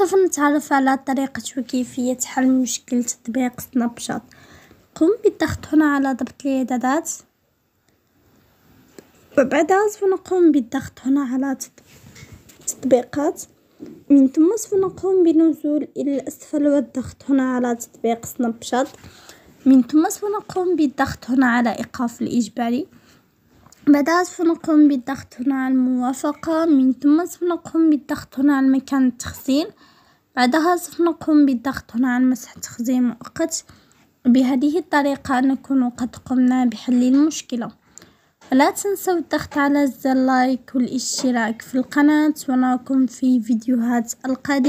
سوف نتعرف على طريقة وكيفية حل مشكل تطبيق سناب شات قم بالضغط هنا على ضبط الإعدادات وبعدها سوف نقوم بالضغط هنا على تطبيقات من ثم سوف نقوم بنزول إلى الأسفل والضغط هنا على تطبيق سناب شات من ثم سوف نقوم بالضغط هنا على إيقاف الإجباري بعدها سوف نقوم بالضغط هنا على الموافقة من ثم سوف نقوم بالضغط هنا على مكان التخزين بعدها سوف نقوم بالضغط هنا على مسح تخزين مؤقت بهذه الطريقة نكون قد قمنا بحل المشكلة لا تنسوا الضغط على زر لايك والاشتراك في القناة ونراكم في فيديوهات القادمة